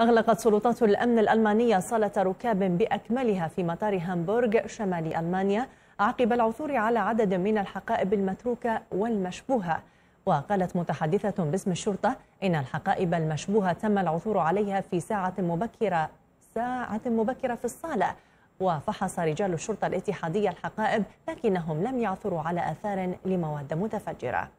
أغلقت سلطات الأمن الألمانية صالة ركاب بأكملها في مطار هامبورغ شمال ألمانيا عقب العثور على عدد من الحقائب المتروكة والمشبوهة وقالت متحدثة باسم الشرطة إن الحقائب المشبوهة تم العثور عليها في ساعة مبكرة ساعة مبكرة في الصالة وفحص رجال الشرطة الاتحادية الحقائب لكنهم لم يعثروا على آثار لمواد متفجرة